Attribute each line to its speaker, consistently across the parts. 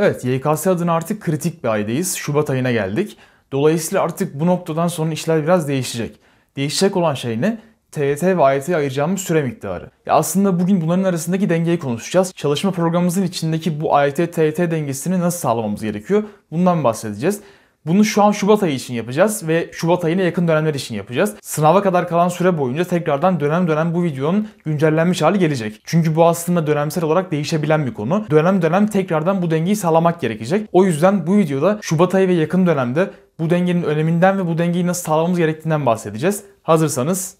Speaker 1: Evet YKS adına artık kritik bir aydayız. Şubat ayına geldik. Dolayısıyla artık bu noktadan sonra işler biraz değişecek. Değişecek olan şey ne? TYT ve AYT'ye ayıracağımız süre miktarı. Ya aslında bugün bunların arasındaki dengeyi konuşacağız. Çalışma programımızın içindeki bu AYT-TYT dengesini nasıl sağlamamız gerekiyor? Bundan bahsedeceğiz. Bunu şu an Şubat ayı için yapacağız ve Şubat ayına yakın dönemler için yapacağız. Sınava kadar kalan süre boyunca tekrardan dönem dönem bu videonun güncellenmiş hali gelecek. Çünkü bu aslında dönemsel olarak değişebilen bir konu. Dönem dönem tekrardan bu dengeyi sağlamak gerekecek. O yüzden bu videoda Şubat ayı ve yakın dönemde bu dengenin öneminden ve bu dengeyi nasıl sağlamamız gerektiğinden bahsedeceğiz. Hazırsanız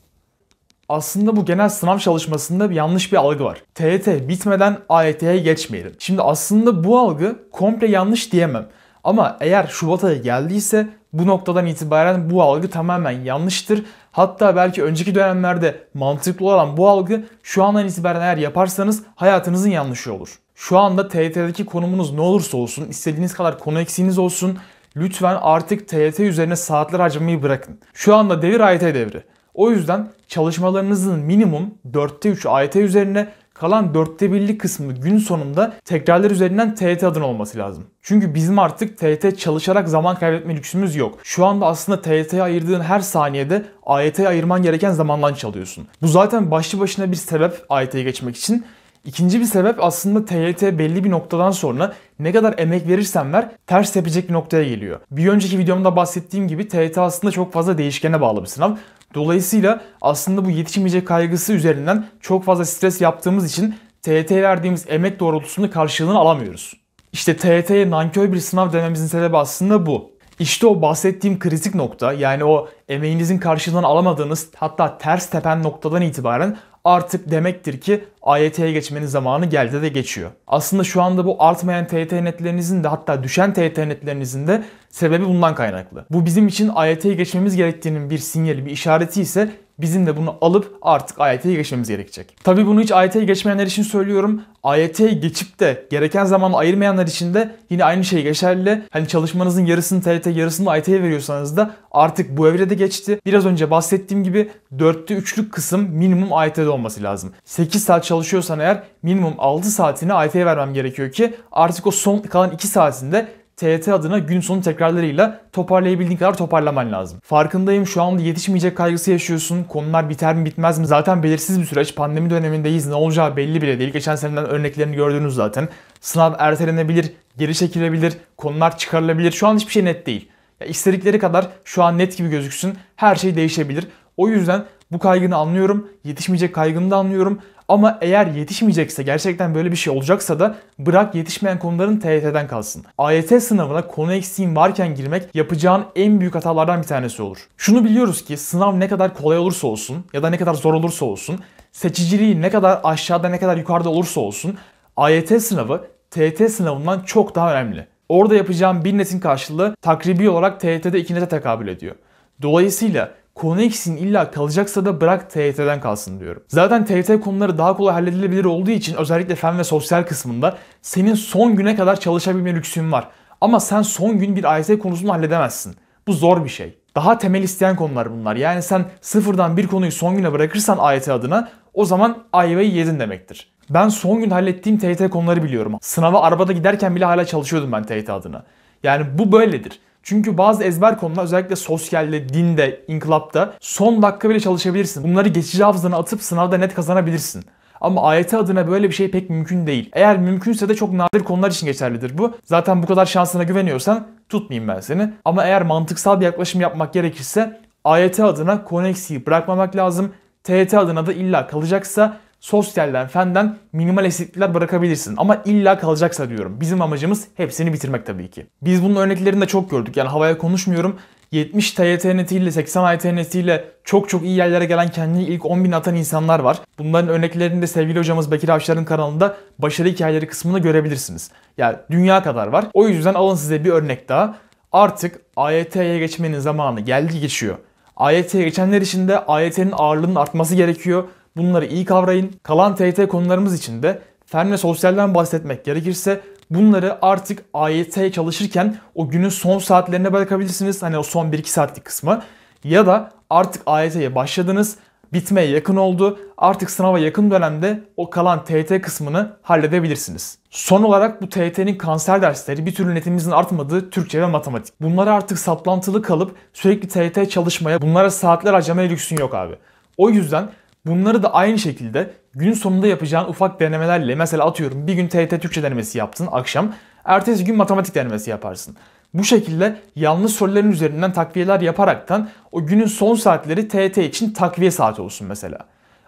Speaker 1: aslında bu genel sınav çalışmasında bir yanlış bir algı var. TET bitmeden AYT'ye geçmeyelim. Şimdi aslında bu algı komple yanlış diyemem. Ama eğer Şubat ayı geldiyse bu noktadan itibaren bu algı tamamen yanlıştır. Hatta belki önceki dönemlerde mantıklı olan bu algı şu andan itibaren eğer yaparsanız hayatınızın yanlışı olur. Şu anda TYT'deki konumunuz ne olursa olsun, istediğiniz kadar konu eksiğiniz olsun, lütfen artık TYT üzerine saatler harcamayı bırakın. Şu anda devir AYT devri. O yüzden çalışmalarınızın minimum 4'te 3 AYT üzerine kalan dörtte birlik kısmı gün sonunda tekrarlar üzerinden TET adını olması lazım. Çünkü bizim artık TET çalışarak zaman kaybetme lüksümüz yok. Şu anda aslında TET'ye ayırdığın her saniyede AYT'ye ayırman gereken zamandan çalıyorsun. Bu zaten başlı başına bir sebep AYT'ye geçmek için. İkinci bir sebep aslında TYT belli bir noktadan sonra ne kadar emek verirsen ver ters tepecek bir noktaya geliyor. Bir önceki videomda bahsettiğim gibi TYT aslında çok fazla değişkene bağlı bir sınav. Dolayısıyla aslında bu yetişmeyecek kaygısı üzerinden çok fazla stres yaptığımız için TYT verdiğimiz emek doğrultusunda karşılığını alamıyoruz. İşte TYT'ye nankör bir sınav dememizin sebebi aslında bu. İşte o bahsettiğim kritik nokta yani o emeğinizin karşılığını alamadığınız hatta ters tepen noktadan itibaren artık demektir ki AYT'ye geçmenin zamanı geldi de geçiyor. Aslında şu anda bu artmayan TYT netlerinizin de hatta düşen TYT netlerinizin de sebebi bundan kaynaklı. Bu bizim için AYT'ye geçmemiz gerektiğinin bir sinyali, bir işareti ise Bizim de bunu alıp artık AYT'ye geçmemiz gerekecek. Tabii bunu hiç AYT'ye geçmeyenler için söylüyorum. AYT'ye geçip de gereken zamanı ayırmayanlar için de yine aynı şey geçerli. Hani çalışmanızın yarısını TYT yarısını AYT'ye veriyorsanız da artık bu evrede geçti. Biraz önce bahsettiğim gibi 4'te 3'lük kısım minimum AYT'de olması lazım. 8 saat çalışıyorsan eğer minimum 6 saatini AYT'ye vermem gerekiyor ki artık o son kalan 2 saatinde TET adına gün sonu tekrarlarıyla toparlayabildiğin kadar toparlaman lazım. Farkındayım şu anda yetişmeyecek kaygısı yaşıyorsun. Konular biter mi bitmez mi? Zaten belirsiz bir süreç. Pandemi dönemindeyiz. Ne olacağı belli bile değil. Geçen seneden örneklerini gördünüz zaten. Sınav ertelenebilir, geri çekilebilir, konular çıkarılabilir. Şu an hiçbir şey net değil. Ya istedikleri kadar şu an net gibi gözüksün. Her şey değişebilir. O yüzden bu kaygını anlıyorum. Yetişmeyecek kaygını da anlıyorum. Ama eğer yetişmeyecekse gerçekten böyle bir şey olacaksa da bırak yetişmeyen konuların TYT'den kalsın. AYT sınavına konu eksiğin varken girmek yapacağın en büyük hatalardan bir tanesi olur. Şunu biliyoruz ki sınav ne kadar kolay olursa olsun ya da ne kadar zor olursa olsun seçiciliği ne kadar aşağıda ne kadar yukarıda olursa olsun AYT sınavı TYT sınavından çok daha önemli. Orada yapacağım bir netin karşılığı takribi olarak TYT'de iki nete tekabül ediyor. Dolayısıyla Konu eksin illa kalacaksa da bırak TYT'den kalsın diyorum. Zaten TYT konuları daha kolay halledilebilir olduğu için özellikle fen ve sosyal kısmında senin son güne kadar çalışabilme lüksün var. Ama sen son gün bir AYT konusunu halledemezsin. Bu zor bir şey. Daha temel isteyen konular bunlar. Yani sen sıfırdan bir konuyu son güne bırakırsan AYT adına o zaman ayvayı yedin demektir. Ben son gün hallettiğim TYT konuları biliyorum. Sınava arabada giderken bile hala çalışıyordum ben TYT adına. Yani bu böyledir. Çünkü bazı ezber konular özellikle sosyalde, dinde, inkılapta son dakika bile çalışabilirsin. Bunları geçici hafızana atıp sınavda net kazanabilirsin. Ama AYT adına böyle bir şey pek mümkün değil. Eğer mümkünse de çok nadir konular için geçerlidir bu. Zaten bu kadar şansına güveniyorsan tutmayayım ben seni. Ama eğer mantıksal bir yaklaşım yapmak gerekirse AYT adına koneksiyi bırakmamak lazım. TYT adına da illa kalacaksa sosyalden, fenden minimal eksiklikler bırakabilirsin. Ama illa kalacaksa diyorum. Bizim amacımız hepsini bitirmek tabii ki. Biz bunun örneklerini de çok gördük. Yani havaya konuşmuyorum. 70 TYT ile 80 AYT ile çok çok iyi yerlere gelen kendini ilk 10 bin atan insanlar var. Bunların örneklerini de sevgili hocamız Bekir Avşar'ın kanalında başarı hikayeleri kısmında görebilirsiniz. Yani dünya kadar var. O yüzden alın size bir örnek daha. Artık AYT'ye geçmenin zamanı geldi geçiyor. AYT'ye geçenler için de AYT'nin ağırlığının artması gerekiyor. Bunları iyi kavrayın. Kalan TYT konularımız için de Ferm ve sosyalden bahsetmek gerekirse bunları artık AYT çalışırken o günün son saatlerine bırakabilirsiniz. Hani o son 1-2 saatlik kısmı. Ya da artık AYT'ye başladınız bitmeye yakın oldu. Artık sınava yakın dönemde o kalan TYT kısmını halledebilirsiniz. Son olarak bu TYT'nin kanser dersleri bir türlü netimizin artmadığı Türkçe ve matematik. Bunları artık saplantılı kalıp sürekli TYT çalışmaya, bunlara saatler harcamaya lüksün yok abi. O yüzden Bunları da aynı şekilde gün sonunda yapacağın ufak denemelerle mesela atıyorum bir gün TET Türkçe denemesi yaptın akşam, ertesi gün matematik denemesi yaparsın. Bu şekilde yanlış soruların üzerinden takviyeler yaparaktan o günün son saatleri TET için takviye saati olsun mesela.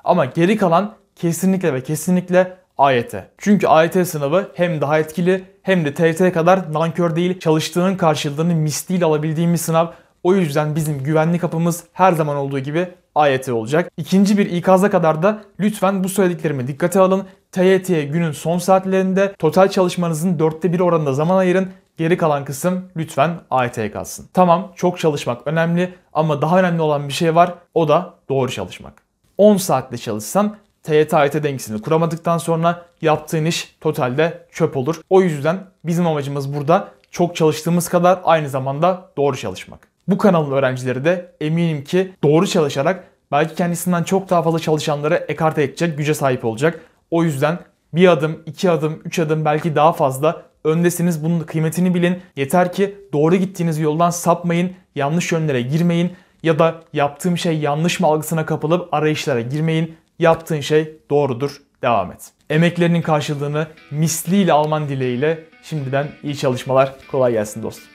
Speaker 1: Ama geri kalan kesinlikle ve kesinlikle AYT. Çünkü AYT sınavı hem daha etkili hem de TYT kadar nankör değil çalıştığının karşılığını misliyle alabildiğim bir sınav. O yüzden bizim güvenli kapımız her zaman olduğu gibi ayeti olacak. İkinci bir ikaza kadar da lütfen bu söylediklerimi dikkate alın. TYT'ye günün son saatlerinde total çalışmanızın dörtte bir oranında zaman ayırın. Geri kalan kısım lütfen AYT'ye kalsın. Tamam çok çalışmak önemli ama daha önemli olan bir şey var o da doğru çalışmak. 10 saatte çalışsan TYT AYT dengesini kuramadıktan sonra yaptığın iş totalde çöp olur. O yüzden bizim amacımız burada çok çalıştığımız kadar aynı zamanda doğru çalışmak. Bu kanalın öğrencileri de eminim ki doğru çalışarak belki kendisinden çok daha fazla çalışanları ekarte edecek güce sahip olacak. O yüzden bir adım, iki adım, üç adım belki daha fazla öndesiniz. Bunun kıymetini bilin. Yeter ki doğru gittiğiniz yoldan sapmayın, yanlış yönlere girmeyin ya da yaptığım şey yanlış mı algısına kapılıp arayışlara girmeyin. Yaptığın şey doğrudur. Devam et. Emeklerinin karşılığını misliyle alman dileğiyle şimdiden iyi çalışmalar. Kolay gelsin dostum.